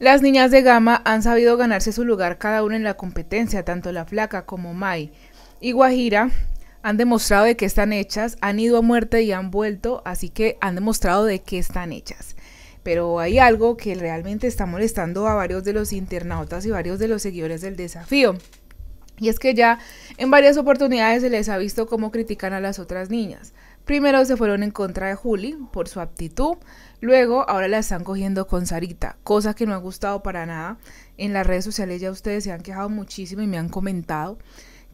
Las niñas de Gama han sabido ganarse su lugar cada una en la competencia, tanto La Flaca como Mai y Guajira han demostrado de que están hechas, han ido a muerte y han vuelto, así que han demostrado de qué están hechas. Pero hay algo que realmente está molestando a varios de los internautas y varios de los seguidores del desafío. Y es que ya en varias oportunidades se les ha visto cómo critican a las otras niñas. Primero se fueron en contra de Juli por su aptitud, luego ahora la están cogiendo con Sarita, cosa que no ha gustado para nada. En las redes sociales ya ustedes se han quejado muchísimo y me han comentado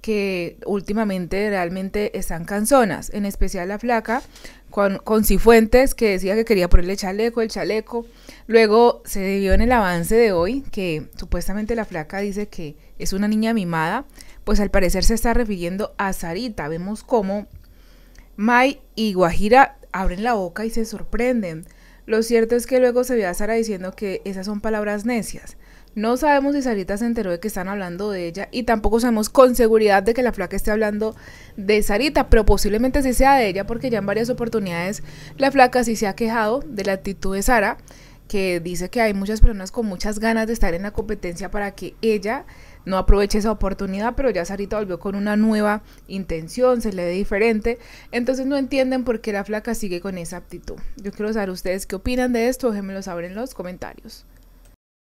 que últimamente realmente están canzonas, en especial la flaca con, con Cifuentes que decía que quería ponerle chaleco, el chaleco. Luego se debió en el avance de hoy que supuestamente la flaca dice que es una niña mimada, pues al parecer se está refiriendo a Sarita. Vemos cómo Mai y Guajira abren la boca y se sorprenden. Lo cierto es que luego se ve a Sara diciendo que esas son palabras necias. No sabemos si Sarita se enteró de que están hablando de ella y tampoco sabemos con seguridad de que la flaca esté hablando de Sarita, pero posiblemente sí sea de ella porque ya en varias oportunidades la flaca sí se ha quejado de la actitud de Sara que dice que hay muchas personas con muchas ganas de estar en la competencia para que ella no aproveche esa oportunidad, pero ya Sarita volvió con una nueva intención, se le ve diferente, entonces no entienden por qué la flaca sigue con esa aptitud. Yo quiero saber ustedes qué opinan de esto, déjenmelo saber en los comentarios.